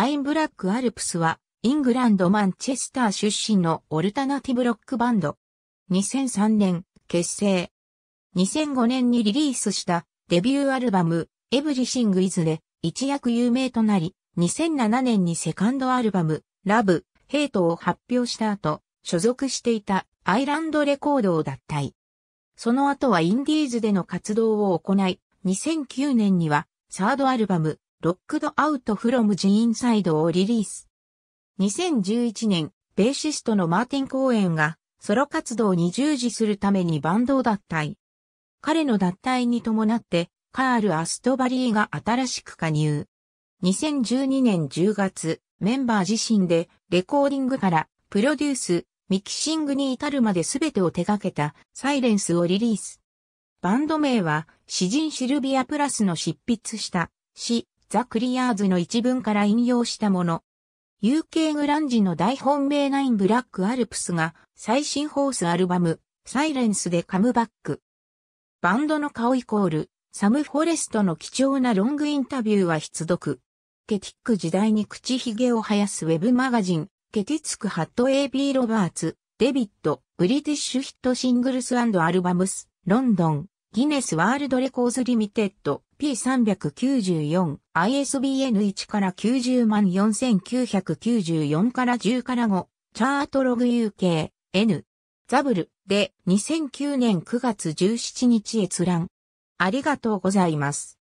ナインブラックアルプスは、イングランドマンチェスター出身のオルタナティブロックバンド。2003年、結成。2005年にリリースしたデビューアルバム、エブリシングイズで一躍有名となり、2007年にセカンドアルバム、ラブ、ヘイトを発表した後、所属していたアイランドレコードを脱退。その後はインディーズでの活動を行い、2009年にはサードアルバム、ロックドアウトフロムジーンサイドをリリース。2011年、ベーシストのマーティン・コーエンがソロ活動に従事するためにバンドを脱退。彼の脱退に伴って、カール・アストバリーが新しく加入。2012年10月、メンバー自身でレコーディングからプロデュース、ミキシングに至るまで全てを手掛けたサイレンスをリリース。バンド名は詩人シルビアプラスの執筆した詩ザ・クリアーズの一文から引用したもの。UK グランジの大本命ナインブラックアルプスが最新ホースアルバムサイレンスでカムバック。バンドの顔イコールサム・フォレストの貴重なロングインタビューは必読。ケティック時代に口ひげを生やすウェブマガジン、ケティツクハット AB ロバーツ、デビット、ブリティッシュヒットシングルスアルバムス、ロンドン、ギネスワールドレコーズリミテッド P394 ISBN1 から90万4994から10から5チャートログ UK N ザブルで2009年9月17日閲覧ありがとうございます。